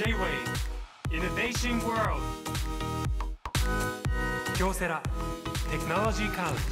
J-WAVE Innovation World 京セラテクノロジーカウンジ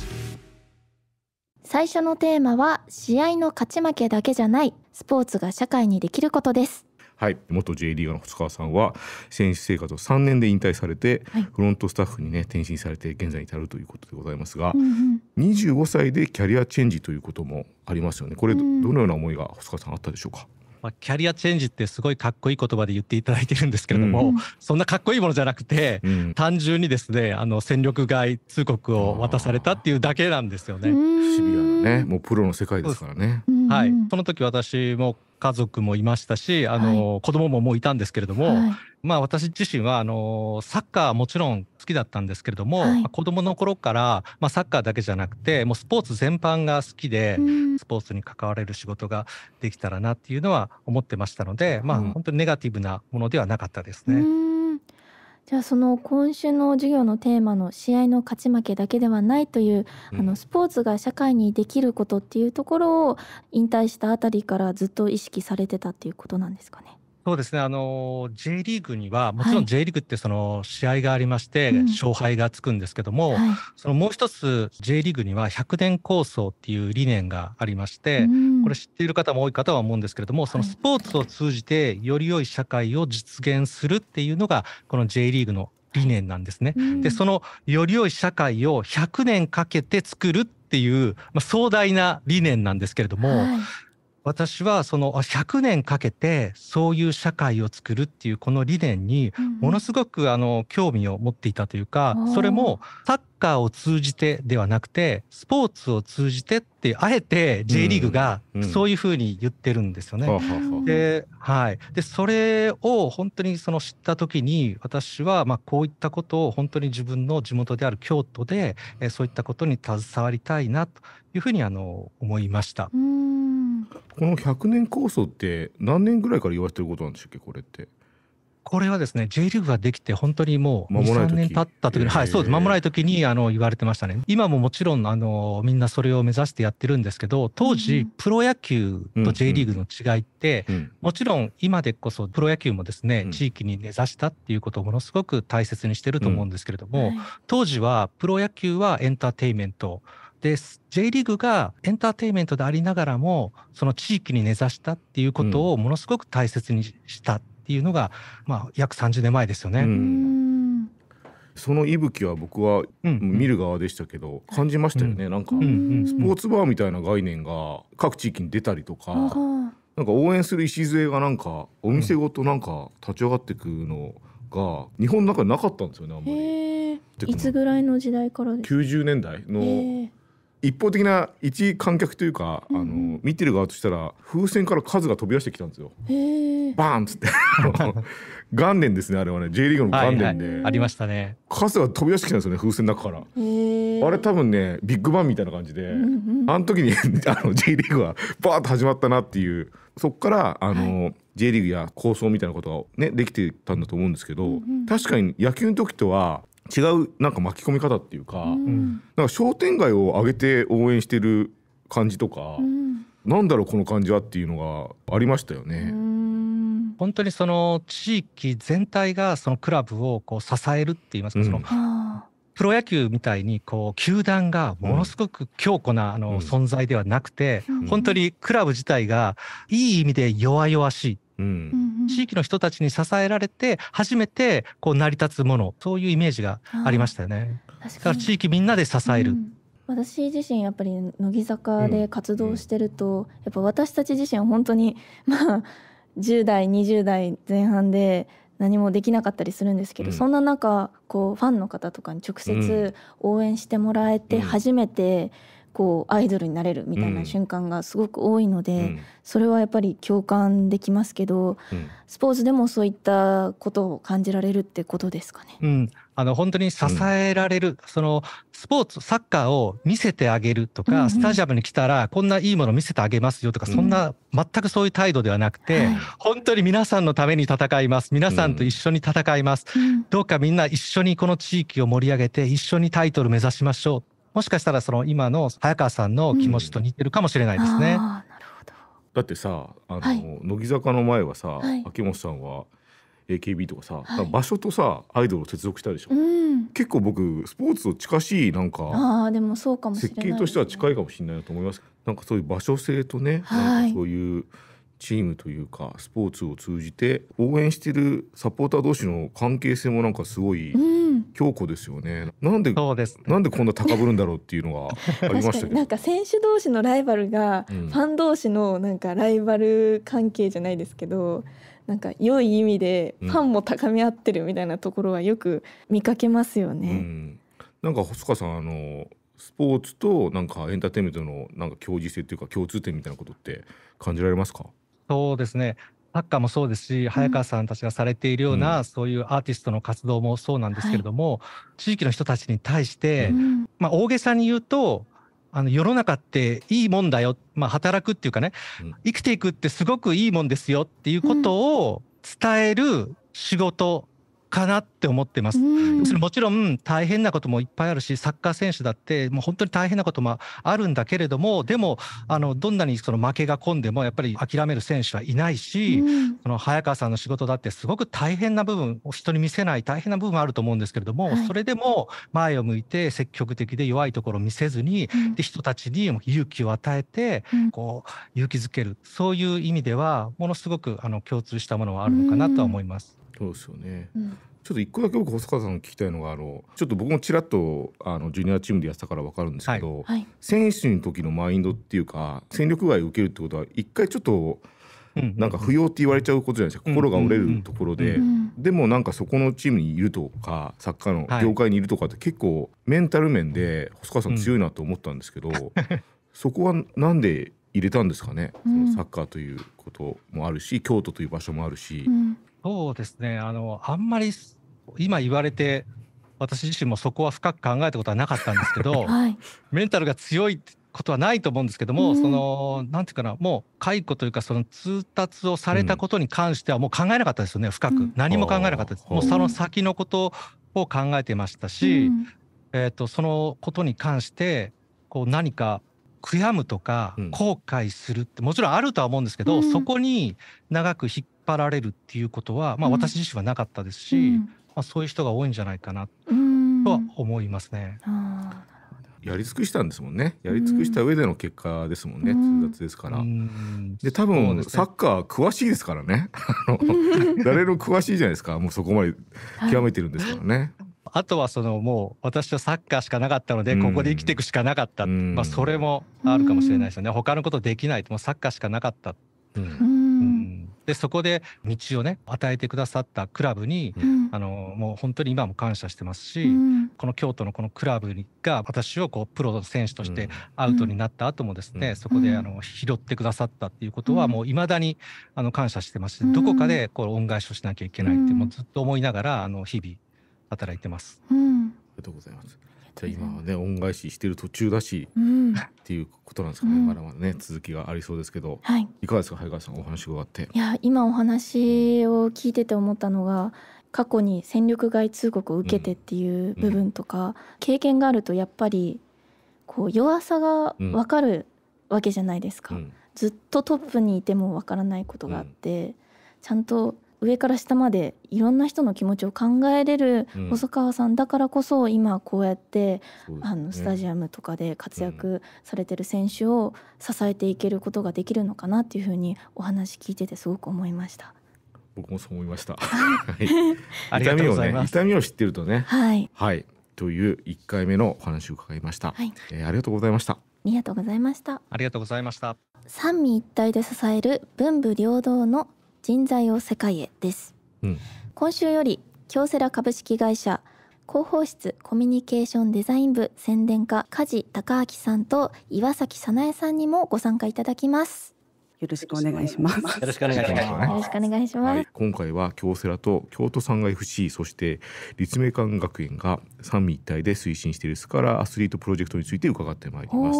最初のテーマは試合の勝ち負けだけじゃないスポーツが社会にできることですはい、元 J リーガーの細川さんは選手生活を3年で引退されて、はい、フロントスタッフにね転身されて現在に至るということでございますが、うんうん、25歳でキャリアチェンジということもありますよねこれ、うん、どのような思いが細川さんあったでしょうかまあ、キャリアチェンジってすごいかっこいい言葉で言っていただいてるんですけれども、うん、そんなかっこいいものじゃなくて、うん、単純にですねあの戦力外通告を渡されたっていうだけなんですよね。シビアなねもうプロの世界ですからね。はい、その時私も家族もいましたし、あの、はい、子供ももういたんですけれども、はい、まあ私自身は、あの、サッカーはもちろん好きだったんですけれども、はい、子供の頃から、まあサッカーだけじゃなくて、もうスポーツ全般が好きで、スポーツに関われる仕事ができたらなっていうのは思ってましたので、まあ本当にネガティブなものではなかったですね。うんじゃあその今週の授業のテーマの試合の勝ち負けだけではないという、うん、あのスポーツが社会にできることっていうところを引退したあたりからずっと意識されてたっていうことなんですかね。そうですね、あの J リーグには、もちろん J リーグってその試合がありまして、はい、勝敗がつくんですけども、うんはい、そのもう一つ、J リーグには100年構想っていう理念がありまして、うん、これ、知っている方も多いかとは思うんですけれども、そのスポーツを通じて、より良い社会を実現するっていうのが、この J リーグの理念なんですね。うん、で、そのより良い社会を100年かけて作るっていう、まあ、壮大な理念なんですけれども、はい私はその100年かけてそういう社会を作るっていうこの理念にものすごくあの興味を持っていたというか、それもサッカーを通じてではなくてスポーツを通じてってあえて J リーグがそういうふうに言ってるんですよね。で,、はい、でそれを本当にその知った時に私はまこういったことを本当に自分の地元である京都でそういったことに携わりたいなというふうにあの思いました。うこの100年構想って何年ぐらいから言われてることなんでしたっけこれって。これはですね J リーグができて本当にもう23年経った時に、はいそうです間もない時にあの言われてましたね今ももちろんあのみんなそれを目指してやってるんですけど当時、プロ野球と J リーグの違いって、もちろん今でこそプロ野球もですね、地域に根ざしたっていうことをものすごく大切にしてると思うんですけれども、当時はプロ野球はエンターテインメントです J リーグがエンターテインメントでありながらもその地域に根ざしたっていうことをものすごく大切にしたっていうのが、うん、まあ、約30年前ですよね。その息吹は僕は見る側でしたけど、感じましたよね、なんか、スポーツバーみたいな概念が各地域に出たりとか、なんか応援する礎がなんかお店ごとなんか立ち上がってくのが日本の中になかったんですよねあんまり。いつぐらいの時代からですか90年代の一方的な一観客というか、うん、あの見てる側としたら風船から数が飛び出してきたんですよ。バーンっつって 元年ですねあれはね J リーグの元年で、はいはい、ありましたね数が飛び出してきたんですよね風船の中からあれ多分ねビッグバンみたいな感じで、うんうん、あの時に あの J リーグはバーッと始まったなっていうそっからあの、はい、J リーグや構想みたいなことが、ね、できてたんだと思うんですけど、うんうん、確かに野球の時とは違うなんか巻き込み方っていうか,、なんか商店街を上げて応援してる感じとか、うなんだろうこの感じはっていうのがありましたよね。本当にその地域全体がそのクラブをこう支えるって言いますか、そのプロ野球みたいにこう球団がものすごく強固なあの存在ではなくて、本当にクラブ自体がいい意味で弱々しい。うん、地域の人たちに支えられて初めてこう成り立つものそういうイメージがありましたよね。だから地域みんなで支える、うん私自身やっぱり乃木坂で活動してると、やっぱ私たち自身は本当にまあ10代20代前半で何もできなかったりするんですけど、うん、そんな中こうファンの方とかに直接応援してもらえて初めてこうアイドルになれるみたいな瞬間がすごく多いので、うん、それはやっぱり共感できますけど、うん、スポーツでもそういったことを感じられるってことですかね。うん、あの本当に支えられる、うん、そのスポーツサッカーを見せてあげるとか、うんうん、スタジアムに来たらこんないいもの見せてあげますよとか、そんな全くそういう態度ではなくて、はい、本当に皆さんのために戦います皆さんと一緒に戦います、どうかみんな一緒にこの地域を盛り上げて一緒にタイトル目指しましょうもしかしたらその今の早川さんの気持ちと似てるかもしれないですね。うん、なるほどだってさあの、はい、乃木坂の前はさ、はい、秋元さんは AKB とかさ、はい、場所とさアイドルを接続したでしょ、うん、結構僕スポーツと近しいなんかあでもそうかも、ね、設計としては近いかもしれないなと思いますなんかそういう場所性とね、はい、なんかそういうチームというかスポーツを通じて応援しているサポーター同士の関係性もなんかすごい強固ですよね。うん、なんでそうです、ね、なんでこんな高ぶるんだろうっていうのが ありましたなんか選手同士のライバルがファン同士のなんかライバル関係じゃないですけど。なんか良い意味でファンも高め合ってるみたいなところはよく見かけますよね。うん、なんか細川さんあのスポーツとなんかエンターテインメントのなんか共時性というか共通点みたいなことって感じられますかそうですね。サッカーもそうですし、早川さんたちがされているような、うんそういうアーティストの活動もそうなんですけれども、地域の人たちに対して、うんまあ、大げさに言うと、あの世の中っていいもんだよ、まあ、働くっていうかねうん、生きていくってすごくいいもんですよっていうことを伝える仕事かなって思ってます。それもちろん大変なこともいっぱいあるしサッカー選手だってもう本当に大変なこともあるんだけれどもでもあのどんなにその負けが込んでもやっぱり諦める選手はいないし、その早川さんの仕事だってすごく大変な部分を人に見せない大変な部分あると思うんですけれども、はい、それでも前を向いて積極的で弱いところを見せずに、うん、で人たちに勇気を与えて、こう勇気づけるそういう意味ではものすごくあの共通したものはあるのかなとは思います。そうですよね、うん、ちょっと一個だけ僕細川さん聞きたいのがあのちょっと僕もちらっとあのジュニアチームでやってたから分かるんですけど、はい、選手の時のマインドっていうか戦力外を受けるってことは一回ちょっとなんか不要って言われちゃうことじゃないですか、心が折れるところで、でもなんかそこのチームにいるとかサッカーの業界にいるとかって結構メンタル面で細川さん強いなと思ったんですけど、うん、そこは何で入れたんですかね、そのサッカーということもあるし京都という場所もあるし、そうですねあのあんまり今言われて私自身もそこは深く考えたことはなかったんですけど、はい、メンタルが強いことはないと思うんですけども、うん、そのなんていうかなもう解雇というかその通達をされたことに関してはもう考えなかったですよね深く、うん、何も考えなかったです、もうその先のことを考えてましたし、えーと、そのことに関してこう何か悔やむとか後悔するってもちろんあるとは思うんですけど、そこに長く引っ張られるっていうことは、まあ、私自身はなかったですし、うん、まあ、そういう人が多いんじゃないかなとは思いますね。やり尽くしたんですもんねやり尽くした上での結果ですもんね、うん、通達ですから。で多分、ね、サッカー詳しいですからね 誰の詳しいじゃないですかもうそこまで極めてるんですからね。はいあとはそのもう私はサッカーしかなかったのでここで生きていくしかなかった、まあ、それもあるかもしれないですよね他のことできないもうサッカーしかなかった、うん、でそこで道をね与えてくださったクラブに、うん、あのもう本当に今も感謝してますし、うん、この京都のこのクラブが私をこうプロの選手としてアウトになった後もですね、そこであの拾ってくださったっていうことはもう未だにあの感謝してますし、どこかでこう恩返しをしなきゃいけないってもうずっと思いながらあの日々働いてます。ありがとうございます。じゃあ今はね恩返ししてる途中だし、うん、っていうことなんですかね、うん、まだまだね続きがありそうですけど、はい、いかがですか早川さんお話がわっていや今お話を聞いてて思ったのが過去に戦力外通告を受けてっていう部分とか、うん、経験があるとやっぱりこう弱さが分かるわけじゃないですか、ずっとトップにいても分からないことがあって、ちゃんと上から下までいろんな人の気持ちを考えれる細川さんだからこそ今こうやって、あのスタジアムとかで活躍されてる選手を支えていけることができるのかなっていうふうにお話聞いててすごく思いました。僕もそう思いました。はい、あり痛みを、知ってるとね。はい。はい。という一回目のお話を伺いました。はい、えー、ありがとうございました。ありがとうございました。ありがとうございました。三位一体で支える文武両道の人材を世界へです、うん、今週より京セラ株式会社広報室コミュニケーションデザイン部宣伝課梶孝明さんと岩崎早苗さんにもご参加いただきますよろしくお願いします。よろしくお願いします。よろしくお願いします。はい、今回は京セラと京都産が FC そして立命館学園が三位一体で推進しているスカラアスリートプロジェクトについて伺ってまいります。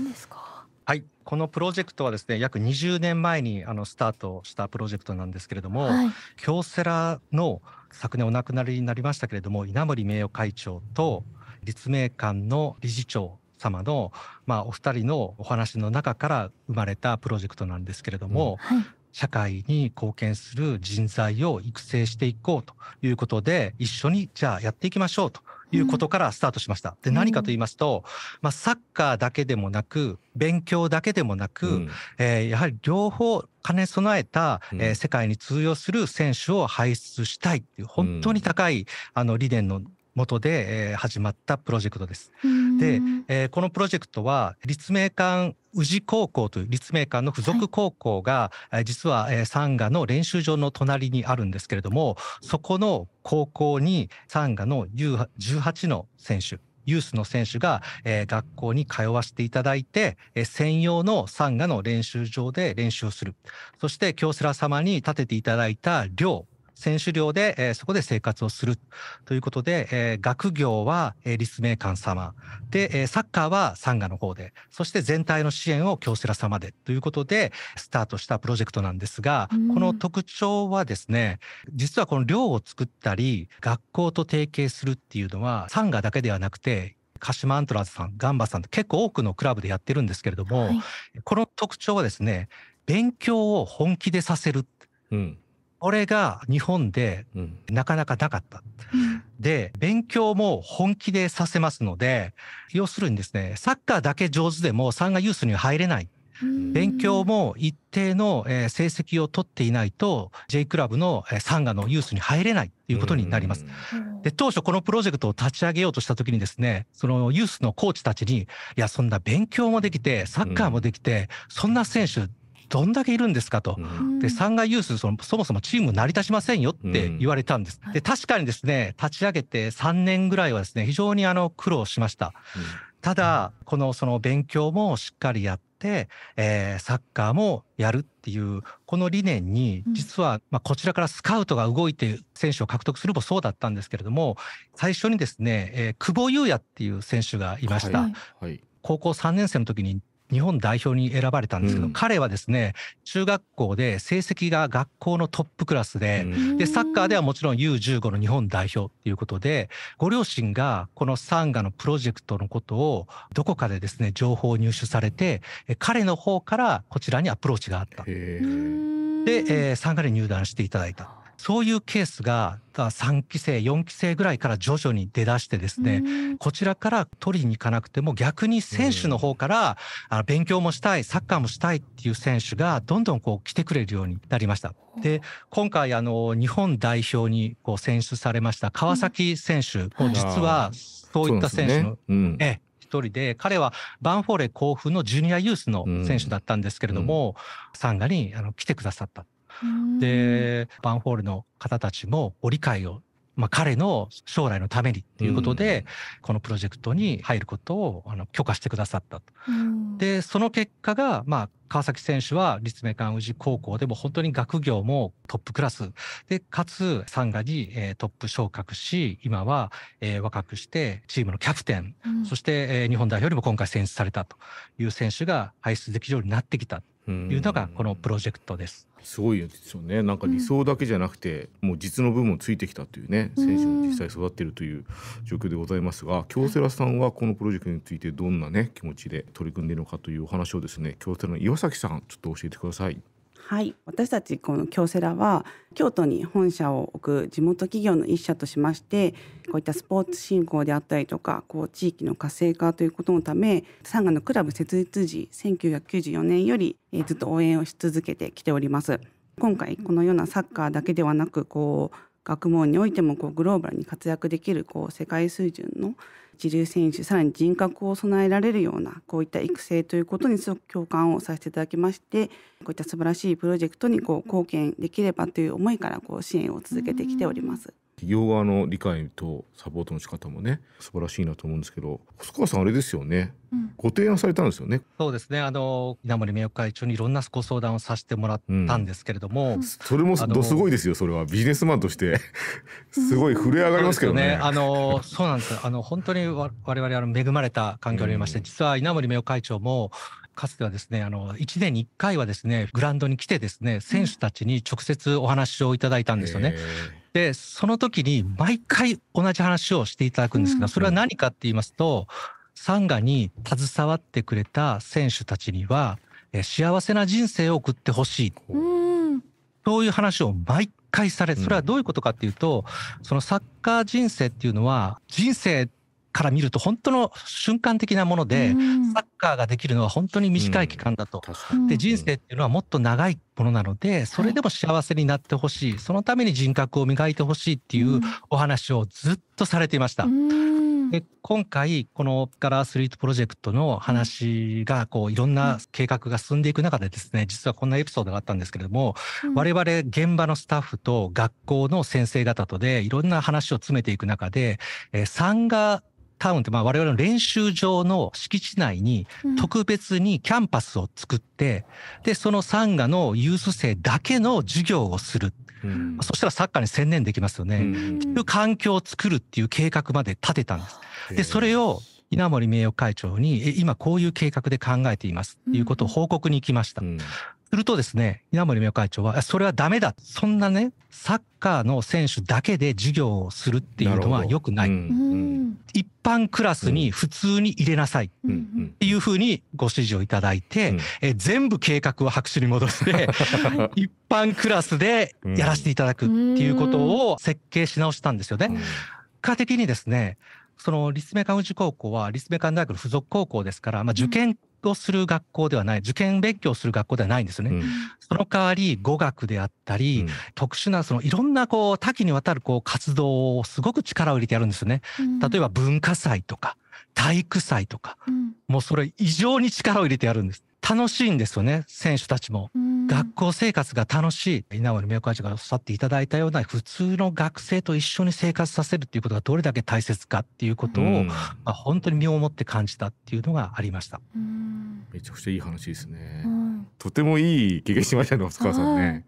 何ですか。はい、このプロジェクトはですね約20年前にあのスタートしたプロジェクトなんですけれども、はい、京セラの昨年お亡くなりになりましたけれども稲森名誉会長と立命館の理事長様の、まあ、お二人のお話の中から生まれたプロジェクトなんですけれども、うんはい、社会に貢献する人材を育成していこうということで一緒にじゃあやっていきましょうということからスタートしました。で何かと言いますと、まあ、サッカーだけでもなく勉強だけでもなく、うん、えー、やはり両方兼ね備えた、えー、世界に通用する選手を輩出したいっていう本当に高い、あの理念のもとで、えー、始まったプロジェクトです。うんで、えー、このプロジェクトは立命館宇治高校という立命館の付属高校が、はい、実はサンガの練習場の隣にあるんですけれどもそこの高校にサンガの U18 の選手ユースの選手が、えー、学校に通わせていただいて、えー、専用のサンガの練習場で練習をする。そして京セラ様に建てていただいた寮選手寮で、えー、そこで生活をするということで、えー、学業は、えー、立命館様で、えー、サッカーはサンガの方でそして全体の支援を京セラ様でということでスタートしたプロジェクトなんですが、うん、この特徴はですね実はこの寮を作ったり学校と提携するっていうのはサンガだけではなくて鹿島アントラーズさんガンバさんって結構多くのクラブでやってるんですけれども、はい、この特徴はですね勉強を本気でさせる、うん、これが日本でなかなかなかった。うん、で、勉強も本気でさせますので、要するにですね、サッカーだけ上手でもサンガユースには入れない。勉強も一定の成績を取っていないと J クラブのサンガのユースに入れないということになります。で当初このプロジェクトを立ち上げようとした時にですねそのユースのコーチたちにいやそんな勉強もできてサッカーもできてそんな選手どんだけいるんですかと、で三階ユースそのそもそもチーム成り立ちませんよって言われたんです、で確かにですね立ち上げて3年ぐらいはですね非常にあの苦労しました、ただこのその勉強もしっかりやって、えー、サッカーもやるっていうこの理念に実はまあこちらからスカウトが動いて選手を獲得するもそうだったんですけれども最初にですね、えー、久保優也っていう選手がいました、はいはい、高校3年生の時に日本代表に選ばれたんですけど、うん、彼はですね中学校で成績が学校のトップクラスでうん、でサッカーではもちろん U15 の日本代表っていうことでご両親がこのサンガのプロジェクトのことをどこかでですね情報を入手されて彼の方からこちらにアプローチがあった。で、えー、サンガで入団していただいた。そういうケースが3期生4期生ぐらいから徐々に出だしてですね、こちらから取りに行かなくても逆に選手の方から勉強もしたいサッカーもしたいっていう選手がどんどんこう来てくれるようになりました。で今回あの日本代表にこう選出されました川崎選手、うん、実はそういった選手の、一人で、彼はバンフォーレ甲府のジュニアユースの選手だったんですけれども、うん、サンガにあの来てくださった。でバンフォールの方たちもご理解をまあ、彼の将来のためにということで、うん、このプロジェクトに入ることをあの許可してくださったと。でその結果が、まあ、川崎選手は立命館宇治高校でも本当に学業もトップクラスでかつサンガに、えー、トップ昇格し今は、えー、若くしてチームのキャプテン、うん、そして、えー、日本代表にも今回選出されたという選手が輩出できるようになってきたというのがこのプロジェクトです。すごいですよねなんか理想だけじゃなくて、うん、もう実の部分もついてきたというね選手も実際育っているという状況でございますが京セラさんはこのプロジェクトについてどんなね気持ちで取り組んでいるのかというお話をですね京セラの岩崎さんちょっと教えてください。はい私たちこの京セラは京都に本社を置く地元企業の一社としましてこういったスポーツ振興であったりとかこう地域の活性化ということのためサンガのクラブ設立時1994年より、えずっと応援をし続けてきております。今回このようなサッカーだけではなくこう学問においてもこうグローバルに活躍できるこう世界水準の一流選手さらに人格を備えられるようなこういった育成ということにすごく共感をさせていただきましてこういった素晴らしいプロジェクトにこう貢献できればという思いからこう支援を続けてきております。うん企業側の理解とサポートの仕方もね素晴らしいなと思うんですけど細川さんあれですよね、うん、ご提案されたんですよねそうですねあの稲森名誉会長にいろんなご相談をさせてもらったんですけれども、うん、それもどすごいですよそれはビジネスマンとしてすごい震え上がりますけどねね、あのそうなんですあの本当に我々あの恵まれた環境にありまして、うん、実は稲森名誉会長もかつてはですね、あの、1年に1回はですね、グラウンドに来てですね、選手たちに直接お話をいただいたんですよね。で、その時に毎回同じ話をしていただくんですけど、それは何かって言いますと、サンガに携わってくれた選手たちには、え幸せな人生を送ってほしい。そういう話を毎回され、それはどういうことかっていうと、そのサッカー人生っていうのは、人生から見ると本当の瞬間的なもので、サッカーができるのは本当に短い期間だと、うん、で人生っていうのはもっと長いものなのでそれでも幸せになってほしい、そのために人格を磨いてほしいっていうお話をずっとされていました。で今回このカラアスリートプロジェクトの話がこういろんな計画が進んでいく中でですね実はこんなエピソードがあったんですけれども、我々現場のスタッフと学校の先生方とでいろんな話を詰めていく中で、えー、産がタウンってまあ我々の練習場の敷地内に特別にキャンパスを作って、うん、でそのサンガのユース生だけの授業をする、うん、そしたらサッカーに専念できますよね、うん、っていう環境を作るっていう計画まで立てたんです。でそれを稲森名誉会長に今こういう計画で考えていますっていうことを報告に行きました。するとですね、稲森明会長は、それはダメだ。そんなね、サッカーの選手だけで授業をするっていうのは良くない。な一般クラスに普通に入れなさいっていうふうにご指示をいただいて、うん、え全部計画を白紙に戻して、一般クラスでやらせていただくっていうことを設計し直したんですよね。結果的にですね、その立命館宇治高校は立命館大学の付属高校ですから、まあ、受験をする学校ではない、受験勉強する学校ではないんですよね。うん、その代わり語学であったり、うん、特殊なそのいろんなこう多岐にわたるこう活動をすごく力を入れてやるんですよね。うん、例えば文化祭とか体育祭とか、もうそれ異常に力を入れてやるんです。楽しいんですよね選手たちも、学校生活が楽しい稲森美代会がおっしゃっていただいたような普通の学生と一緒に生活させるっていうことがどれだけ大切かっていうことを、まあ、本当に身をもって感じたっていうのがありました、めちゃくちゃいい話ですね、とてもいい経験しましたねお塚さんね、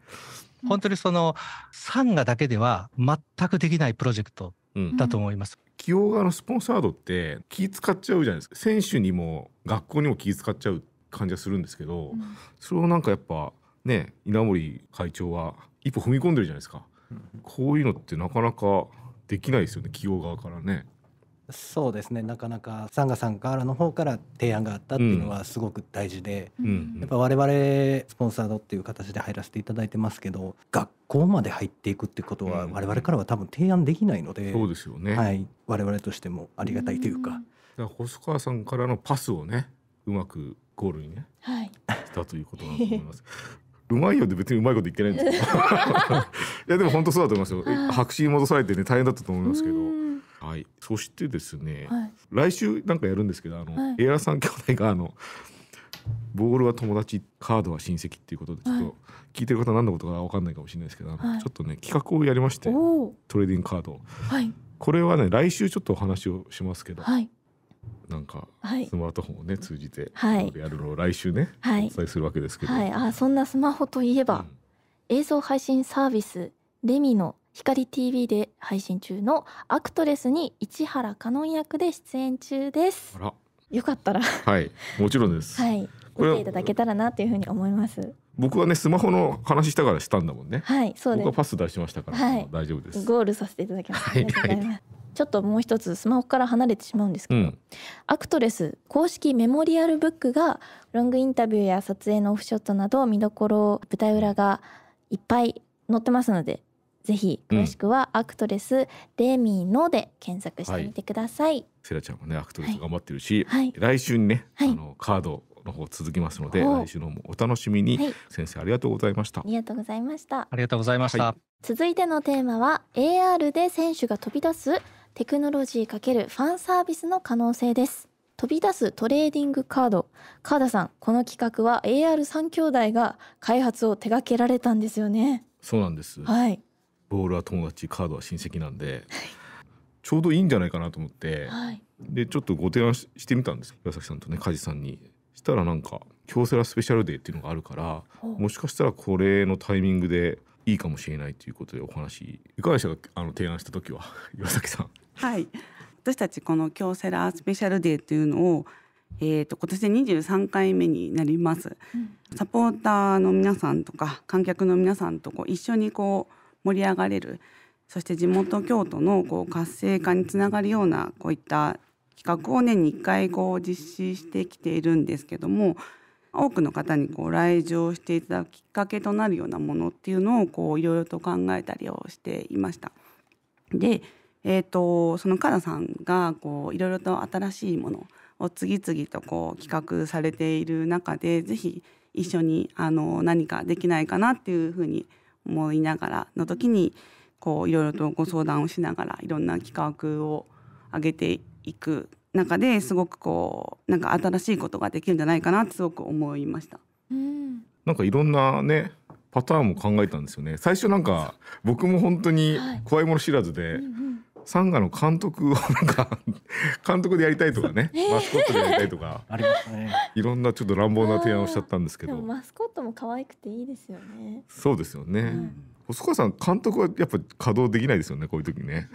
本当にそのサンガだけでは全くできないプロジェクトだと思います、企業側のスポンサードって気使っちゃうじゃないですか選手にも学校にも気使っちゃうっ感じがするんですけど、うん、それをなんかやっぱね稲森会長は一歩踏み込んでるじゃないですか、うん、こういうのってなかなかできないですよね企業側からね。そうですねなかなかサンガさんからの方から提案があったっていうのはすごく大事で、うん、やっぱ我々スポンサードっていう形で入らせていただいてますけど学校まで入っていくってことは我々からは多分提案できないので、そうですよね、はい、我々としてもありがたいというか。だから細川さんからのパスをねうまくゴールにね、はい、したということだと思います。うまいよって別にうまいこと言ってないんですけど いやでも本当そうだと思いますよ、白紙戻されてね大変だったと思いますけどはいそしてですね、はい、来週なんかやるんですけどあの、はい、エラさん兄弟があのボールは友達カードは親戚っていうことでちょっと聞いてる方何のことか分かんないかもしれないですけど、はい、ちょっとね企画をやりましてトレーディングカード、はい、これはね来週ちょっとお話をしますけど、はい、なんかスマートフォンをね、はい、通じてやるのを来週ね、はい、お伝えするわけですけど、はい、あそんなスマホといえば、うん、映像配信サービスレミの光 TV で配信中のアクトレスに市原香音役で出演中です。あらよかったらはいもちろんです。はい、見ていただけたらなというふうに思います。僕はねスマホの話したからしたんだもんね。はい、そうです。僕はパス出しましたから、はい、大丈夫です。ゴールさせていただきます。はい、ありがとうございます。はいちょっともう一つスマホから離れてしまうんですけど、うん、アクトレス公式メモリアルブックがロングインタビューや撮影のオフショットなど見どころ舞台裏がいっぱい載ってますのでぜひ詳しくはアクトレス、レミーので検索してみてください、はい、セラちゃんもねアクトレス頑張ってるし、はい、来週にね、はい、あのカードの方続きますので来週のもお楽しみに、先生ありがとうございましたありがとうございましたありがとうございました、続いてのテーマは AR で選手が飛び出すテクノロジー×ファンサービスの可能性です。飛び出すトレーディングカード。川田さん、この企画は AR3 兄弟が開発を手掛けられたんですよね。そうなんです。はい。ボールは友達、カードは親戚なんで、ちょうどいいんじゃないかなと思って、はい、で、ちょっとご提案ししてみたんです。岩崎さんとね、梶さんに。したらなんか、京セラスペシャルデーっていうのがあるから、もしかしたらこれのタイミングでいいかもしれないということでお話、いかがでしたかあの提案した時は、岩崎さん、はい。私たちこの京セラスペシャルデーというのを、えーと、今年で23回目になります、うん、サポーターの皆さんとか観客の皆さんとこう一緒にこう盛り上がれるそして地元京都のこう活性化につながるようなこういった企画を年に1回こう実施してきているんですけども多くの方にこう来場していただくきっかけとなるようなものっていうのをいろいろと考えたりをしていました。でえーと、そのカナさんがこういろいろと新しいものを次々とこう企画されている中で是非一緒にあの何かできないかなっていうふうに思いながらの時にこういろいろとご相談をしながらいろんな企画を上げていく中ですごくこうなんか新しいことができるんじゃないかなってすごく思いました。うん、なんかいろんなねパターンも考えたんですよね最初なんか僕も本当に怖いもの知らずで、はいうんうんサンガの監督をなんか 監督でやりたいとかね、マスコットでやりたいとかありますねいろんなちょっと乱暴な提案をしちゃったんですけどマスコットも可愛くていいですよねそうですよね、細川さん監督はやっぱ稼働できないですよねこういう時ね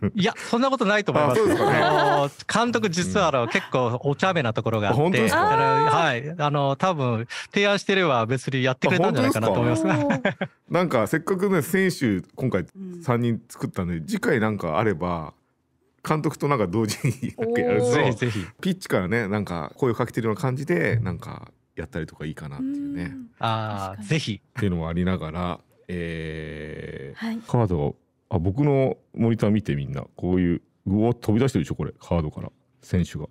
いや、そんなことないと思います。あすね、監督実はあの、結構お茶目なところがあって、本当ですかはい、あの多分提案してれば別にやってくれたんじゃないかなと思います。なんかせっかくね選手今回三人作ったんで、次回なんかあれば。監督となんか同時にやるとぜひぜひピッチからねなんか声をかけてるような感じでなんかやったりとかいいかなっていうね。うあぜひっていうのもありながら、えー、はい、カードあ僕のモニター見てみんなこういううわ飛び出してるでしょこれカードから選手が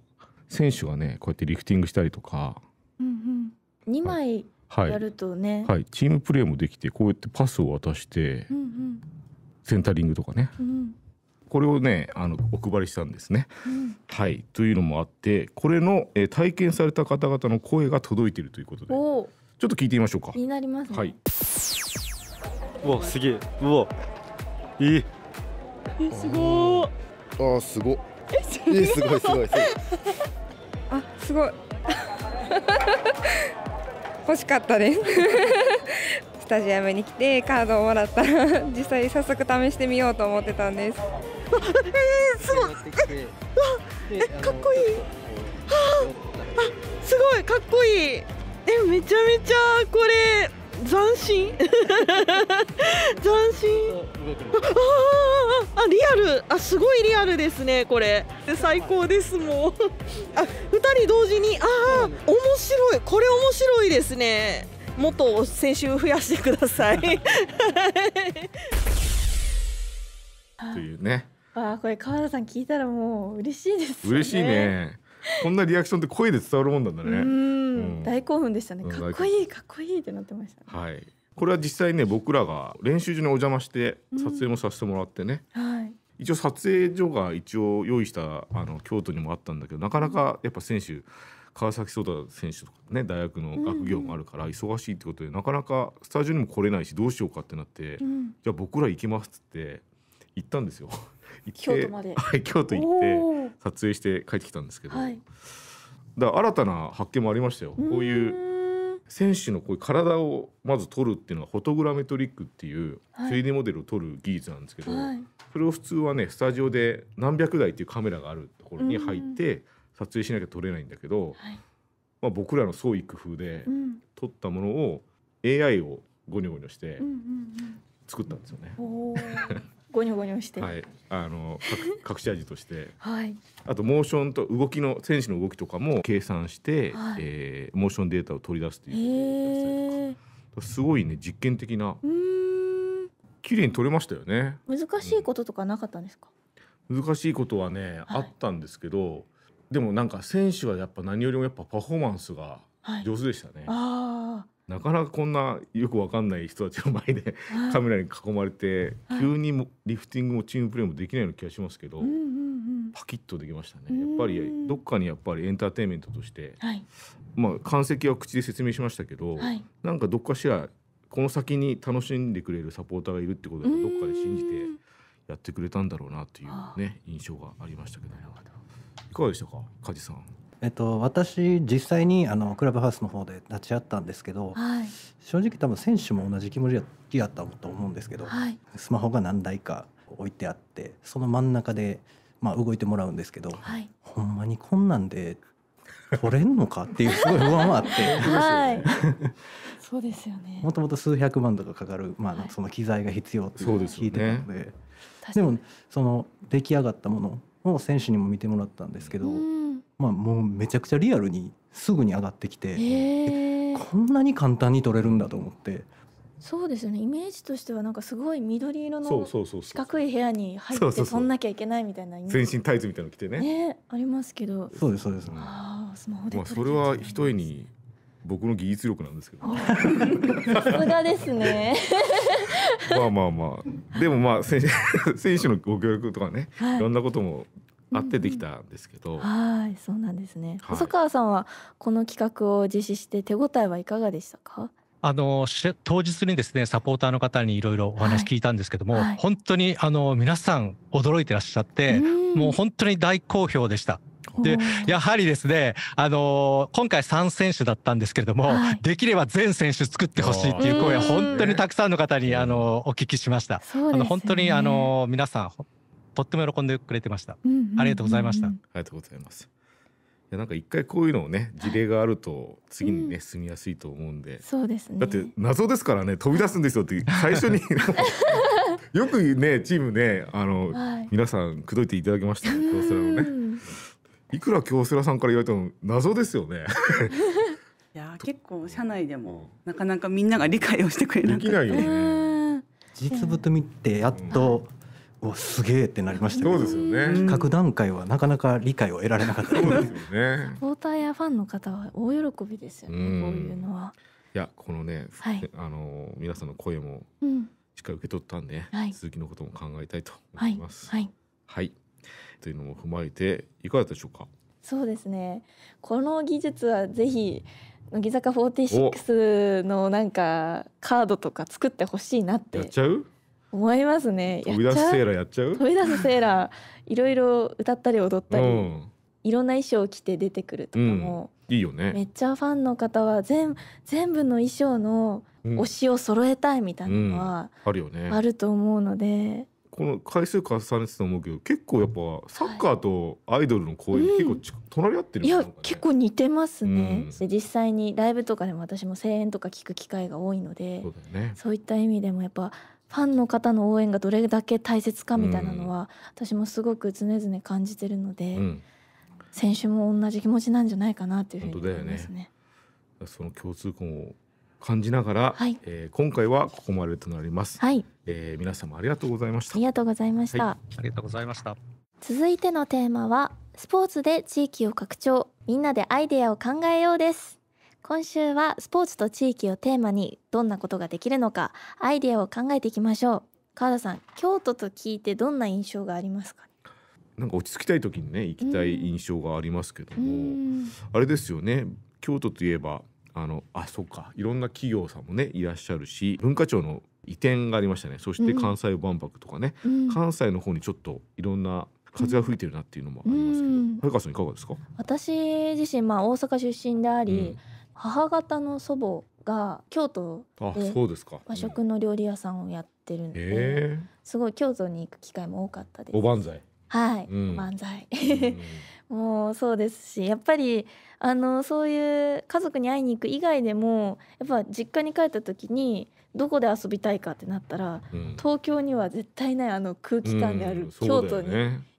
選手がねこうやってリフティングしたりとか、うんうん、2枚やるとね、はいはい、チームプレーもできてこうやってパスを渡して、うんうん、センタリングとかね、うん、これをねあのお配りしたんですね。うん、はいというのもあってこれの、えー、体験された方々の声が届いているということでちょっと聞いてみましょうか。気になります、ね、はい、うわすげえうわええすごーあすごえすごいすごいすごいあすごい 欲しかったです スタジアムに来てカードをもらった実際早速試してみようと思ってたんですあえー、すごいえかっこいいあすごいかっこいいえめちゃめちゃこれ斬新 斬新ああリアルあすごいリアルですねこれ最高ですもうあ2人同時にああ面白いこれ面白いですねもっと先週増やしてください というねあこれ川田さん聞いたらもう嬉しいです、ね、嬉しいねこんなリアクションって声で伝わるもんんだね。うん、大興奮でしたね。かっこいいかっこいいってなってました、ね、はい。これは実際ね僕らが練習場にお邪魔して撮影もさせてもらってね。うん、はい。一応撮影所が一応用意したあの京都にもあったんだけどなかなかやっぱ選手川崎颯太選手とかね大学の学業もあるから忙しいってことで、なかなかスタジオにも来れないしどうしようかってなって、うん、じゃあ僕ら行きますっつって行ったんですよ。行って京都まで、はい、京都行って撮影して帰ってきたんですけど、はい、だ新たな発見もありましたよこういう選手のこういう体をまず撮るっていうのはフォトグラメトリックっていう 3D モデルを撮る技術なんですけど、はい、それを普通はねスタジオで何百台っていうカメラがあるところに入って撮影しなきゃ撮れないんだけど、まあ、僕らの創意工夫で撮ったものを AI をゴニョゴニョして作ったんですよね。うんうんうんゴニョゴニョして、はい、あの隠 隠し味としてはい、あとモーションと動きの選手の動きとかも計算して、はいえーモーションデータを取り出すっていう、えすごいね実験的なうん綺麗に取れましたよね難しいこととかなかったんですか、難しいことはね、はいあったんですけどでもなんか選手はやっぱ何よりもやっぱパフォーマンスが上手でしたね、ああなかなかこんなよくわかんない人たちの前でカメラに囲まれて、急にもリフティングもチームプレーもできないような気がしますけど、パキッとできましたねやっぱりどっかにやっぱりエンターテインメントとして、まあ石は口で説明しましたけど、なんかどっかしらこの先に楽しんでくれるサポーターがいるってことをどっかで信じてやってくれたんだろうなというね印象がありましたけどいかがでしたか梶さん。えっと、私実際にあのクラブハウスの方で立ち会ったんですけど、はい、正直多分選手も同じ気持ちやったと思うんですけど、はい、スマホが何台か置いてあってその真ん中で、まあ、動いてもらうんですけど、はい、ほんまにこんなんで取れんのかっていうすごい不安はあって はい、そうですよねもともと数百万とかかかる、まあ、その機材が必要って聞いてたので、はいね、でもその出来上がったものを選手にも見てもらったんですけど。まあ、もうめちゃくちゃリアルにすぐに上がってきて、えー、こんなに簡単に取れるんだと思って。そうですよねイメージとしてはなんかすごい緑色の四角い部屋に入ってそんなきゃいけないみたいな全身タイツみたいなの着てねねありますけどそうですそうです、ね、あスマホで、まあ、それはひとえに僕の技術力なんですけどさすがですね まあまあまあでもまあ 選手のご協力とかね、はい、いろんなこともあってできたんですけど、うんうん、はいそうなんですね、細川さんはこの企画を実施して手応えはいかがでしたかあの当日にですねサポーターの方にいろいろお話聞いたんですけども、はいはい、本当にあの皆さん驚いてらっしゃってもう本当に大好評でした。でやはりですね、あのー、今回3選手だったんですけれども、はい、できれば全選手作ってほしいっていう声本当にたくさんの方に、あのー、お聞きしました。ね、あの本当に、あのー、皆さんとっても喜んでくれてました、ありがとうございましたありがとうございますいやなんか一回こういうのをね事例があると次にね、はい、住みやすいと思うんで、そうですねだって謎ですからね飛び出すんですよって最初に よくねチームねあの、はい、皆さん口説いていただきました京セラのねいくら京セラさんから言われても謎ですよねいや結構社内でもなかなかみんなが理解をしてくれなくてできないよね実物見てやっと、うんうわすげえってなりましたけどそうですよね各段階はなかなか理解を得られなかったそうですねサポーターやファンの方は大喜びですよね、うこういうのはいやこのね、はい、あの皆さんの声もしっかり受け取ったんで、うん、続きのことも考えたいと思います、はい、はいはい、というのも踏まえていかがでしょうかそうですねこの技術はぜひ乃木坂46のなんかカードとか作ってほしいなってやっちゃう思いますね飛び出すセーラーやっちゃう飛び出すセーラーいろいろ歌ったり踊ったり、うん、いろんな衣装を着て出てくるとかも、うん、いいよねめっちゃファンの方は全全部の衣装の推しを揃えたいみたいなのは、あるよねあると思うのでこの回数重ねてと思うけど結構やっぱサッカーとアイドルの声、はい、結構ち、隣り合ってる、いや結構似てますね、うん、で実際にライブとかでも私も声援とか聞く機会が多いのでそう、だよ、ね,、そういった意味でもやっぱファンの方の応援がどれだけ大切かみたいなのは、私もすごく常々感じてるので、うん、選手も同じ気持ちなんじゃないかなというふうに思いますね。ねその共通項を感じながら、はい、えー、今回はここまでとなります。はい、えー、皆様ありがとうございました。ありがとうございました。はい、ありがとうございました。続いてのテーマはスポーツで地域を拡張、みんなでアイデアを考えようです。今週はスポーツと地域をテーマにどんなことができるのかアイディアを考えていきましょう川田さん京都と聞いてどんな印象がありますか、なんか落ち着きたい時にね行きたい印象がありますけどもあれですよね京都といえばあのあそうかいろんな企業さんもねいらっしゃるし文化庁の移転がありましたねそして関西万博とかね、うん、関西の方にちょっといろんな風が吹いてるなっていうのもありますけど、早川さんいかがですか私自身まあ大阪出身であり、うん母方の祖母が京都で和食の料理屋さんをやってるんで、うん、すごい京都に行く機会も多かったです。おばんざいはい、うん、ざい もうそうですしやっぱりあのそういう家族に会いに行く以外でもやっぱ実家に帰った時にどこで遊びたいかってなったら、うん、東京には絶対ないあの空気感である、うん、京都に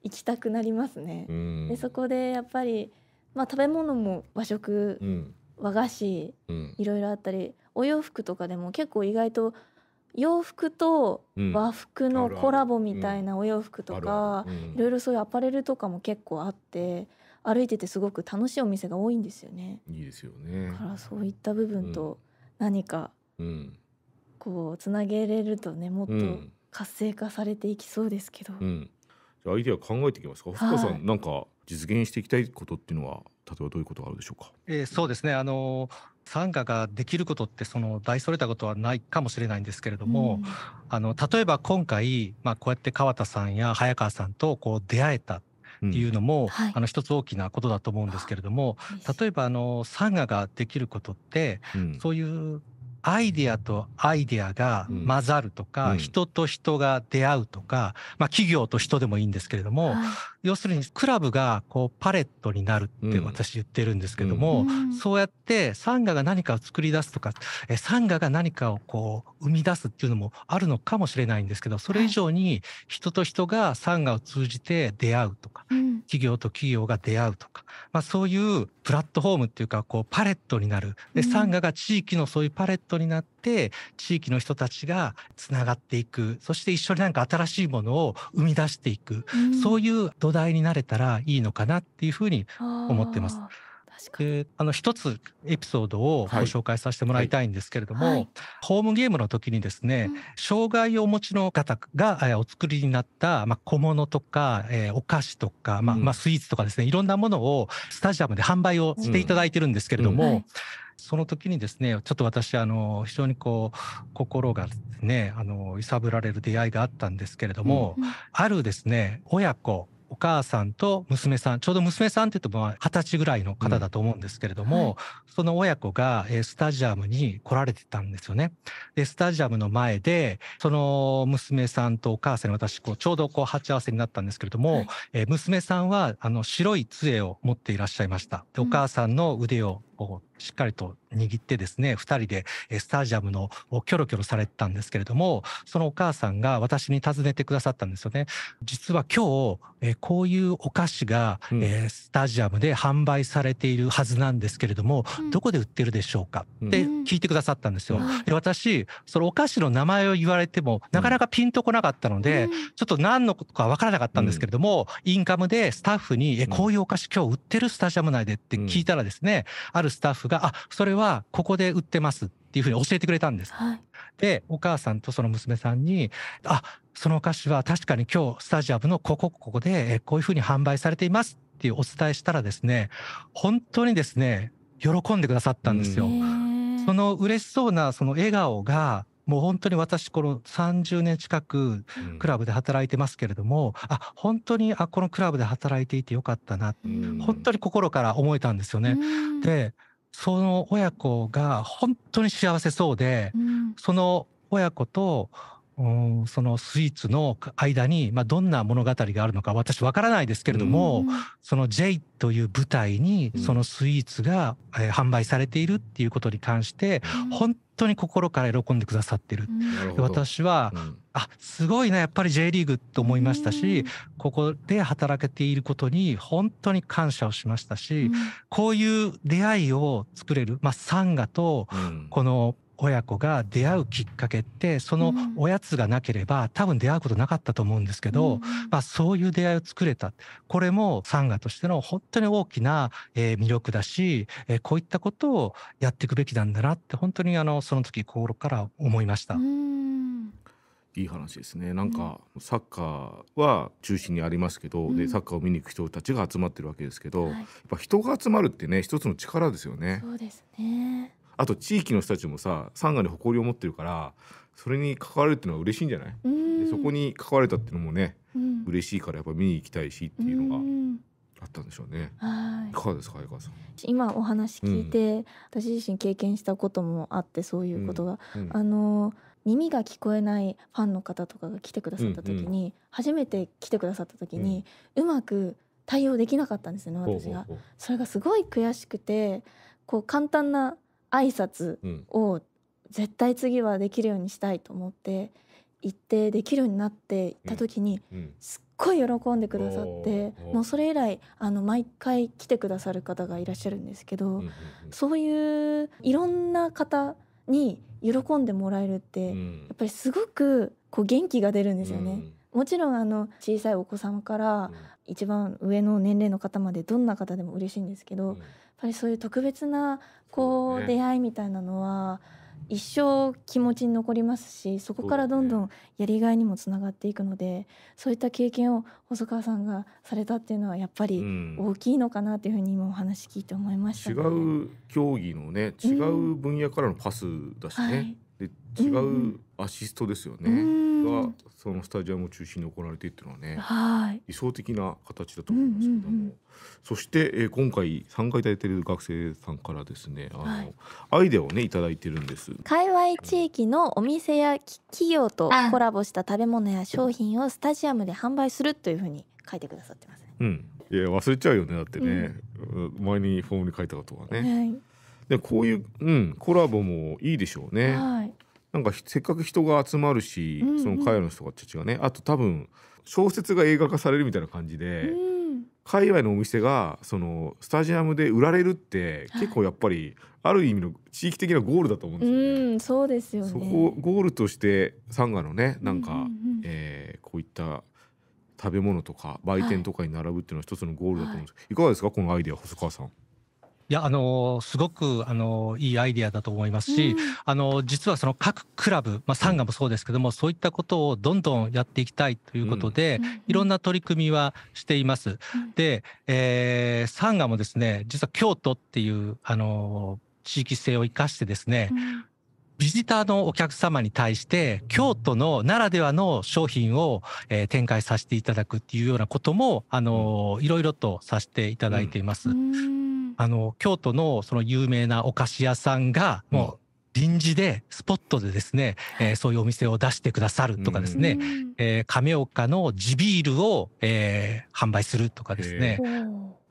行きたくなりますね。ねでそこでやっぱり、まあ、食べ物も和食うん和菓子いろいろあったり、お洋服とかでも結構意外と洋服と和服のコラボみたいなお洋服とかいろいろそういうアパレルとかも結構あって歩いててすごく楽しいお店が多いんですよね。いいですよねからそういった部分と何かこうつなげれるとねもっと活性化されていきそうですけど。うん、じゃあアイデア考えていきますか。福さん、なんか実現していきたいことっていうのは例えばどういうことがあるでしょうか。えー、そうですねあの参加ができることってその大それたことはないかもしれないんですけれども、うん、あの例えば今回、まあ、こうやって川田さんや早川さんとこう出会えたっていうのも、うんあの一つ大きなことだと思うんですけれども、例えばあの参加ができることって、うん、そういうアイデアとアイデアが混ざるとか、うん、人と人が出会うとか、まあ、企業と人でもいいんですけれども、はい、要するにクラブがこうパレットになるって私言ってるんですけども、うん、そうやってサンガが何かを作り出すとかサンガが何かをこう生み出すっていうのもあるのかもしれないんですけどそれ以上に人と人がサンガを通じて出会うとか、はい、企業と企業が出会うとか、まあ、そういうプラットフォームっていうかこうパレットになるでサンガが地域のそういうパレットトになって地域の人たちがつながっていくそして一緒になんか新しいものを生み出していく、うん、そういう土台になれたらいいのかなっていうふうに思ってます。であの一つエピソードをご紹介させてもらいたいんですけれども、はいはい、ホームゲームの時にですね、うん、障害をお持ちの方が、えお作りになった、まあ、小物とか、えー、お菓子とか、まあ、うん、まあ、スイーツとかですねいろんなものをスタジアムで販売をしていただいてるんですけれども。うんはいその時にですね、ちょっと私、あの、非常にこう、心がね、あの、揺さぶられる出会いがあったんですけれども、うん、あるですね、親子、お母さんと娘さん、ちょうど娘さんって言っても二十歳ぐらいの方だと思うんですけれども、うんはい、その親子がスタジアムに来られてたんですよね。で、スタジアムの前で、その娘さんとお母さんに私、こう、ちょうどこう、鉢合わせになったんですけれども、はい、え娘さんは、あの、白い杖を持っていらっしゃいました。で、お母さんの腕をしっかりと握ってですね、2人でスタジアムのをキョロキョロされてたんですけれども、そのお母さんが私に尋ねてくださったんですよね。実は今日、えこういうお菓子が、うん、えスタジアムで販売されているはずなんですけれども、うん、どこで売ってるでしょうかって聞いてくださったんですよ。うん、で私、そのお菓子の名前を言われても、なかなかピンとこなかったので、ちょっと何のことかわからなかったんですけれども、インカムでスタッフに、えこういうお菓子今日売ってるスタジアム内でって聞いたらですね、あるスタッフが、あ、それはここで売ってますっていうふうに教えてくれたんです。はい、で、お母さんとその娘さんに、あ、そのお菓子は確かに今日スタジアムのここ、ここでこういうふうに販売されていますっていうお伝えしたらですね、本当にですね、喜んでくださったんですよ。その嬉しそうなその笑顔が、もう本当に私この30年近くクラブで働いてますけれども、うん、あ本当にあこのクラブで働いていてよかったな、うん、本当に心から思えたんですよね。うん、でその親子が本当に幸せそうで、うん、その親子とうん、そのスイーツの間に、まあ、どんな物語があるのか私わからないですけれども、うん、その J という舞台にそのスイーツが、えー、販売されているっていうことに関して、うん、本当に心から喜んでくださってる。うん、私は、うん、あすごいなやっぱり J リーグと思いましたし、ここで働けていることに本当に感謝をしましたし、こういう出会いを作れる、まあ、サンガとこの親子が出会うきっかけってそのおやつがなければ多分出会うことなかったと思うんですけど、まあ、そういう出会いを作れたこれもサンガとしての本当に大きな魅力だしこういったことをやっていくべきなんだなって本当にあのその時心から思いました。いい話ですねなんかサッカーは中心にありますけど、うん、でサッカーを見に行く人たちが集まってるわけですけど、はい、やっぱ人が集まるってね一つの力ですよね。そうですねあと地域の人たちもさサンガに誇りを持ってるからそれに関わるっていうのは嬉しいんじゃないでそこに関われたっていうのもね、うん、嬉しいからやっぱ見に行きたいしっていうのが。あったんでしょうね。はい。いかがですか、相川さん。今お話聞いて、うん、私自身経験したこともあって、そういうことが、うんうん、あの。耳が聞こえないファンの方とかが来てくださった時に、うんうん、初めて来てくださった時に、うん、うまく対応できなかったんですよね私がそれがすごい悔しくてこう簡単な挨拶を絶対次はできるようにしたいと思って行ってできるようになっていった時にすっごい喜んでくださってもうそれ以来あの毎回来てくださる方がいらっしゃるんですけどそういういろんな方に喜んでもらえるってやっぱりすごくこう元気が出るんですよね。もちろんあの小さいお子様から一番上の年齢の方までどんな方でも嬉しいんですけど、うん、やっぱりそういう特別なこう、出会いみたいなのは一生気持ちに残りますしそこからどんどんやりがいにもつながっていくのでそういった経験を細川さんがされたっていうのはやっぱり大きいのかなというふうに今お話聞いて思いました、ね違う競技のね違う分野からのパスだしね、うんはい違うアシストですよね、がそのスタジアムを中心に行われていっていうのはね、はい、理想的な形だと思いますけども、うんうんうん、そして、えー、今回参加いただいている学生さんからですねあの、はい、アイデアをね頂いてるんです界隈地域のお店や企業とコラボした食べ物や商品をスタジアムで販売するというふうに書いてくださってます、ね、うん、いや忘れちゃうよねだってね、うん、前にフォームに書いたことはね、はい、でこういう、うん、コラボもいいでしょうね、はいなんかせっかく人が集まるし、その海外の人たちがねあと多分小説が映画化されるみたいな感じで、うん、海外のお店がそのスタジアムで売られるって結構やっぱりある意味の地域的なゴールだと思うんですよね。うん、そうですよねそこゴールとしてサンガのねなんか、うんうん、えー、こういった食べ物とか売店とかに並ぶっていうのは一つのゴールだと思うんです、はい、いかがですかこのアイデア細川さん。いや、あの、すごく、あの、いいアイディアだと思いますし、うん、あの、実はその各クラブ、まあ、サンガもそうですけども、そういったことをどんどんやっていきたいということで、うん、いろんな取り組みはしています。うん、で、えー、サンガもですね、実は京都っていう、あの、地域性を生かしてですね、ビジターのお客様に対して、京都のならではの商品を、えー、展開させていただくっていうようなことも、あの、いろいろとさせていただいています。あの京都のその有名なお菓子屋さんがもう臨時でスポットでですね、えー、そういうお店を出してくださるとかですね、えー、亀岡の地ビールを、えー、販売するとかですね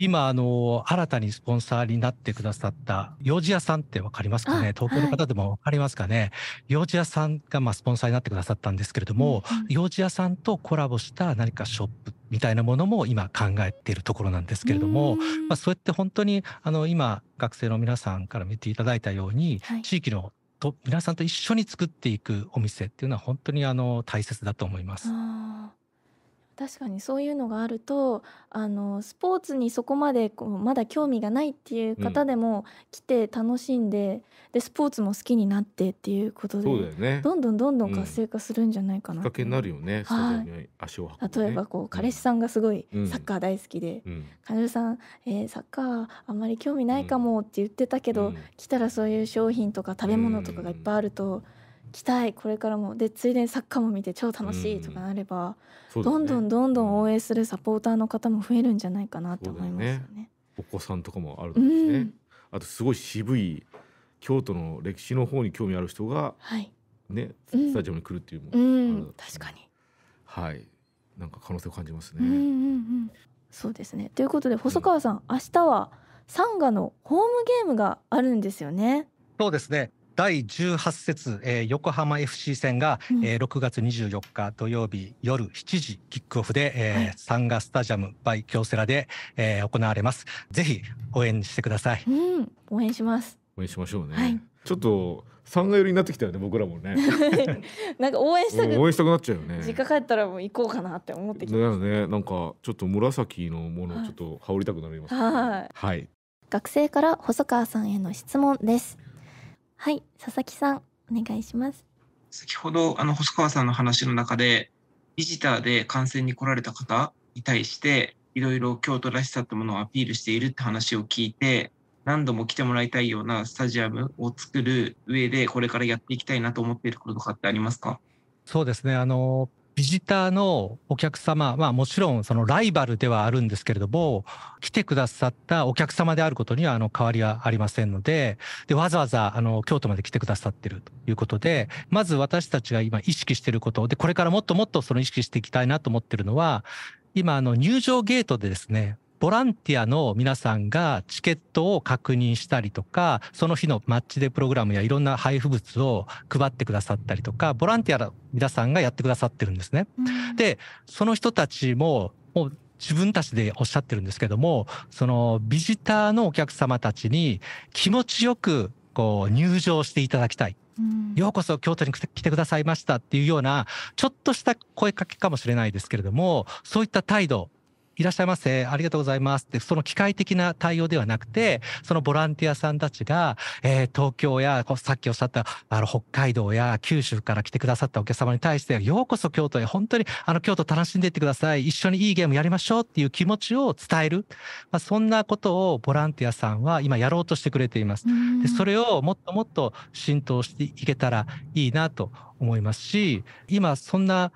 今、あの、新たにスポンサーになってくださった、幼児屋さんってわかりますかね東京の方でもわかりますかね、幼児屋さんが、まあ、スポンサーになってくださったんですけれども、うんうん、幼児屋さんとコラボした何かショップみたいなものも今考えているところなんですけれども、まあ、そうやって本当に、あの、今、学生の皆さんから見ていただいたように、はい、地域のと皆さんと一緒に作っていくお店っていうのは本当にあの大切だと思います。あ確かにそういうのがあるとあのスポーツにそこまでこうまだ興味がないっていう方でも来て楽しんで,、でスポーツも好きになってっていうことでそうだよねどんどんどんどん活性化するんじゃないかな、きっかけになるよねスに足を運ね、例えばこう彼氏さんがすごいサッカー大好きで「うん、彼女さん、えー、サッカーあんまり興味ないかも」って言ってたけど、来たらそういう商品とか食べ物とかがいっぱいあると。きたいこれからもでついでにサッカーも見て超楽しいとかなれば、うんね、どんどんどんどん応援するサポーターの方も増えるんじゃないかなと思いますよね。よねお子さんとかもあるんですね、うん、あとすごい渋い京都の歴史の方に興味ある人が、はいね、スタジオに来るっていうも、うん確かにはいなんか可能性を感じますね。うんうんうん、そうですねということで細川さん、明日はサンガのホームゲームがあるんですよね。そうですね第18節、えー、横浜 FC 戦が、うん、えー、6月24日土曜日夜7時キックオフで、えー、はい、サンガスタジアムバイ京セラで、えー、行われます。ぜひ応援してください。うん、応援します。応援しましょうね。はい、ちょっと三が寄りになってきたよね僕らもね。なんか応援したく応援したくなっちゃうよね。実家帰ったらもう行こうかなって思ってきましね。なんかちょっと紫のものちょっと羽織りたくなります、はい。はい。学生から細川さんへの質問です。はい、佐々木さんお願いします。先ほどあの細川さんの話の中でビジターで観戦に来られた方に対していろいろ京都らしさってものをアピールしているって話を聞いて何度も来てもらいたいようなスタジアムを作る上でこれからやっていきたいなと思っていることとかってありますかそうですねあのビジターのお客様、まあもちろんそのライバルではあるんですけれども、来てくださったお客様であることにはあの変わりはありませんので、でわざわざあの京都まで来てくださってるということで、まず私たちが今意識していることで、これからもっともっとその意識していきたいなと思ってるのは、今あの入場ゲートでですね、ボランティアの皆さんがチケットを確認したりとか、その日のマッチデプログラムやいろんな配布物を配ってくださったりとか、ボランティアの皆さんがやってくださってるんですね。で、その人たちも、もう自分たちでおっしゃってるんですけども、そのビジターのお客様たちに気持ちよくこう入場していただきたい。うようこそ京都に来てくださいましたっていうような、ちょっとした声かけかもしれないですけれども、そういった態度いらっしゃいませ、ありがとうございますって、その機械的な対応ではなくて、そのボランティアさんたちが、えー、東京や、さっきおっしゃった、あの、北海道や九州から来てくださったお客様に対して、ようこそ京都へ、本当に、あの、京都楽しんでいってください。一緒にいいゲームやりましょうっていう気持ちを伝える。まあ、そんなことをボランティアさんは今やろうとしてくれています。でそれをもっともっと浸透していけたらいいなと思いますし、今そんな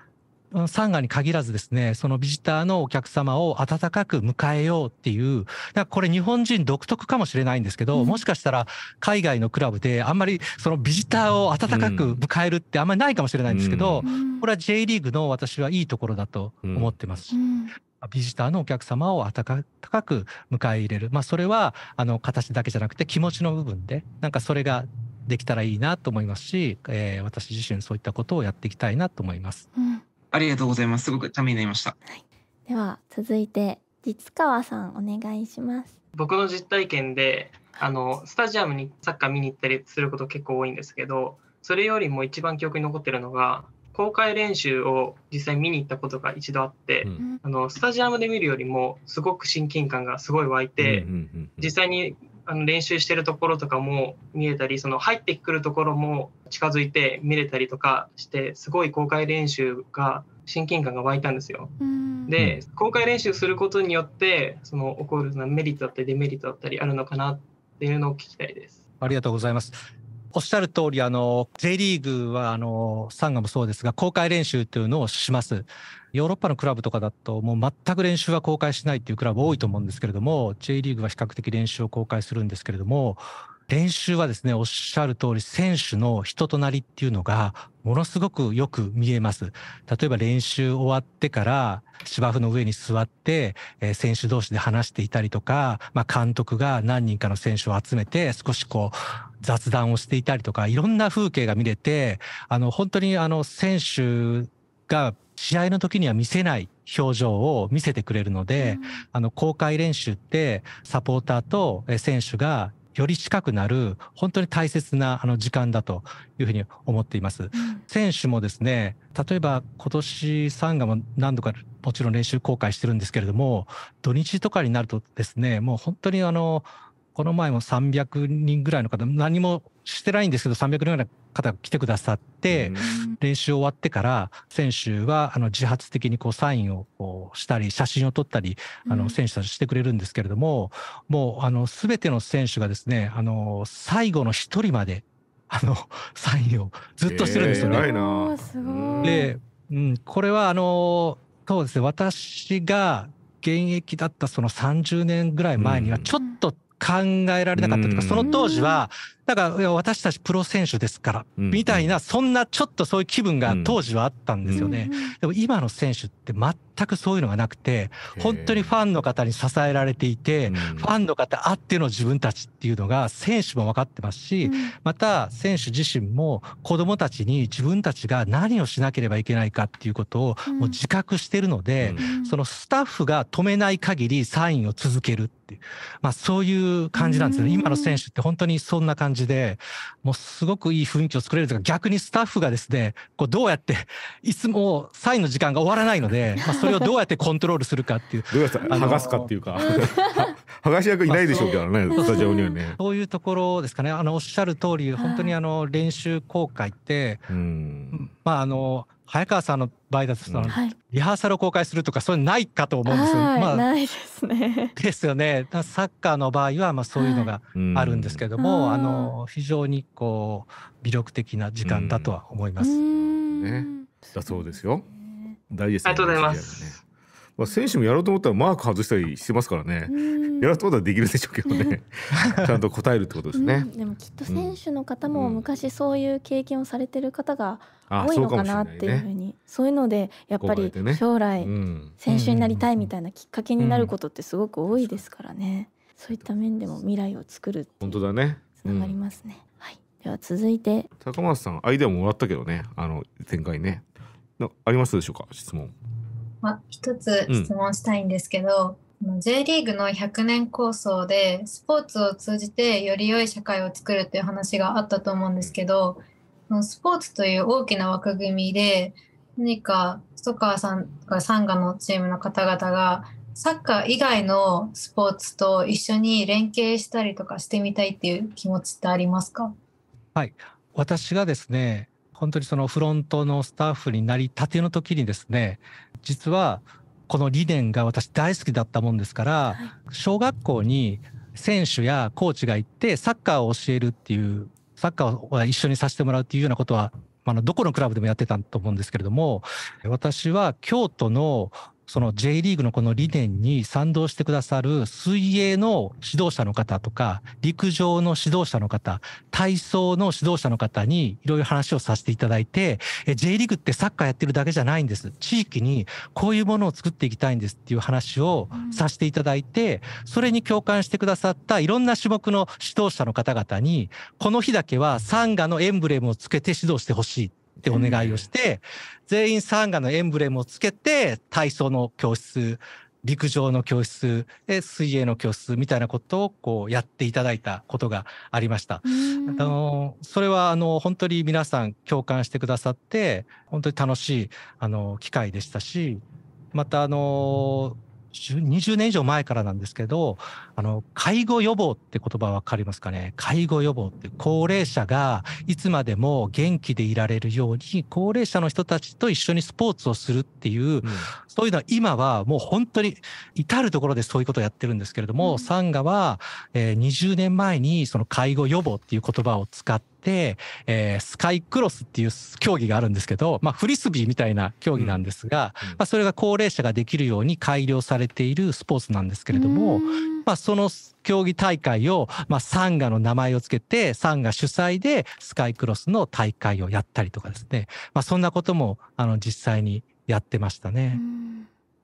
サンガに限らずですね、そのビジターのお客様を温かく迎えようっていう、これ日本人独特かもしれないんですけど、うん、もしかしたら海外のクラブであんまりそのビジターを温かく迎えるってあんまりないかもしれないんですけど、うん、これは J リーグの私はいいところだと思ってます。うんビジターのお客様を温かく迎え入れる。まあ、それは、あの、形だけじゃなくて気持ちの部分で、なんかそれができたらいいなと思いますし、えー、私自身そういったことをやっていきたいなと思います。うんありがとうございます。すごくためになりました。はい、では続いて実川さんお願いします。僕の実体験であのスタジアムにサッカー見に行ったりすること結構多いんですけどそれよりも一番記憶に残ってるのが公開練習を実際見に行ったことが一度あって、うん、あのスタジアムで見るよりもすごく親近感がすごい湧いて、実際にあの練習してるところとかも見えたりその入ってくるところも近づいて見れたりとかしてすごい公開練習が親近感が湧いたんですよ。で公開練習することによってその起こるメリットだったりデメリットだったりあるのかなっていうのを聞きたいです。ありがとうございます。おっしゃる通り、あの、J リーグは、あの、サンガもそうですが、公開練習というのをします。ヨーロッパのクラブとかだと、もう全く練習は公開しないっていうクラブ多いと思うんですけれども、J リーグは比較的練習を公開するんですけれども、練習はですね、おっしゃる通り、選手の人となりっていうのが、ものすごくよく見えます。例えば練習終わってから、芝生の上に座って、えー、選手同士で話していたりとか、まあ、監督が何人かの選手を集めて、少しこう、雑談をしていたりとか、いろんな風景が見れて、あの、本当にあの、選手が試合の時には見せない表情を見せてくれるので、うん、あの、公開練習ってサポーターと選手がより近くなる、本当に大切なあの時間だというふうに思っています。うん、選手もですね、例えば今年3月も何度かもちろん練習公開してるんですけれども、土日とかになるとですね、もう本当にあの、この前も300人ぐらいの方、何もしてないんですけど、300人ぐらいの方が来てくださって、練習終わってから、選手はあの自発的にこうサインをこうしたり、写真を撮ったり、あの選手たちしてくれるんですけれども、もうあの全ての選手がですね、あの最後の1人まで、あの サインをずっとしてるんですよね。えー、で、うん、これはあのそうですね私が現役だったその30年ぐらい前にはちょっと考えられなかったとか、その当時はだから私たちプロ選手ですから、みたいな、そんなちょっとそういう気分が当時はあったんですよね。でも今の選手って全くそういうのがなくて、本当にファンの方に支えられていて、ファンの方あっての自分たちっていうのが選手も分かってますし、また選手自身も子供たちに自分たちが何をしなければいけないかっていうことをもう自覚してるので、そのスタッフが止めない限りサインを続けるっていう、まあそういう感じなんですよね。今の選手って本当にそんな感じ感じで、もうすごくいい雰囲気を作れるというか、逆にスタッフがですね、こうどうやって、いつもサインの時間が終わらないので、まあ、それをどうやってコントロールするかっていう。どうやって剥がすかっていうか、剥がし役いないでしょうけどね、スタジオにはね。そういうところですかね、あのおっしゃる通り、本当にあの練習公開って、まああの、早川さんの場合だとその、うん、リハーサルを公開するとかそういうのないかと思うんですよ、はい、まあ、ないですね。ですよね。サッカーの場合はまあそういうのがあるんですけども、はい、あの非常にこう魅力的な時間だとは思います。ね、だそうですよ。大事です、ね、ありがとうございます。まあ、選手もやろうと思ったらマーク外したりしてますからね、やろうと思ったらできるでしょうけどね ちゃんと答えるってことですね、うん、でもきっと選手の方も昔そういう経験をされてる方が多いのかなっていうふうに、そういうのでやっぱり将来選手になりたいみたいなきっかけになることってすごく多いですからね、そういった面でも未来を作る本当だねつながりますね、はいでは続いて高松さんアイデアもらったけどねあの前回ねありますでしょうか質問は一つ質問したいんですけど、うん、J リーグの100年構想でスポーツを通じてより良い社会を作るっていう話があったと思うんですけどスポーツという大きな枠組みで何かカ川さんがサンガのチームの方々がサッカー以外のスポーツと一緒に連携したりとかしてみたいっていう気持ちってありますかはい私がですね本当にそのフロントのスタッフになりたての時にですね、実はこの理念が私大好きだったもんですから、小学校に選手やコーチが行ってサッカーを教えるっていう、サッカーを一緒にさせてもらうっていうようなことは、あの、どこのクラブでもやってたと思うんですけれども、私は京都のその J リーグのこの理念に賛同してくださる水泳の指導者の方とか、陸上の指導者の方、体操の指導者の方にいろいろ話をさせていただいて、J リーグってサッカーやってるだけじゃないんです。地域にこういうものを作っていきたいんですっていう話をさせていただいて、それに共感してくださったいろんな種目の指導者の方々に、この日だけはサンガのエンブレムをつけて指導してほしい。ってお願いをして、全員サンガのエンブレムをつけて、体操の教室、陸上の教室、水泳の教室みたいなことをこうやっていただいたことがありました。あのそれはあの本当に皆さん共感してくださって、本当に楽しいあの機会でしたし、またあの20年以上前からなんですけど、あの、介護予防って言葉わかりますかね介護予防って高齢者がいつまでも元気でいられるように、高齢者の人たちと一緒にスポーツをするっていう、うん、そういうのは今はもう本当に至るところでそういうことをやってるんですけれども、うん、サンガは、えー、20年前にその介護予防っていう言葉を使って、て、えー、スカイクロスっていう競技があるんですけど、まあ、フリスビーみたいな競技なんですが、うん、まあ、それが高齢者ができるように改良されているスポーツなんですけれども、まあ、その競技大会を、まあ、サンガの名前を付けて、サンガ主催でスカイクロスの大会をやったりとかですね、まあ、そんなこともあの実際にやってましたね。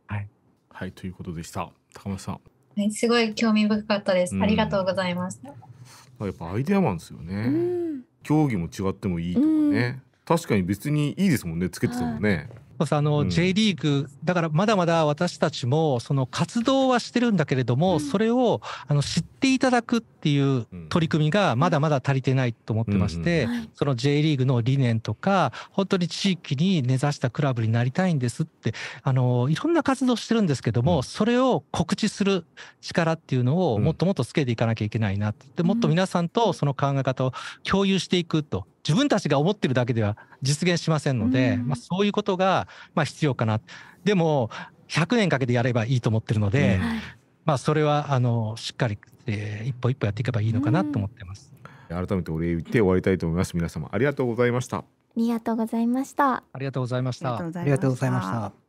はい、はい、ということでした。高松さん。はい、すごい興味深かったです。ありがとうございます。やっぱアイデアマンですよね。競技も違ってもいいとかね、確かに別にいいですもんねつけててもね、こそあの J リーグ、だからまだまだ私たちもその活動はしてるんだけれども、それをあの知っていただくっていう取り組みがまだまだ足りてないと思ってまして、その J リーグの理念とか、本当に地域に根ざしたクラブになりたいんですって、あの、いろんな活動してるんですけども、それを告知する力っていうのをもっともっとつけていかなきゃいけないなって、もっと皆さんとその考え方を共有していくと。自分たちが思ってるだけでは実現しませんので、うん、まあ、そういうことがまあ必要かな。でも100年かけてやればいいと思ってるので、うん、まあ、それはあのしっかり、えー、一歩一歩やっていけばいいのかなと思ってます。改めてお礼言って終わりたいと思います。皆様ありがとうございました。ありがとうございました。ありがとうございました。ありがとうございました。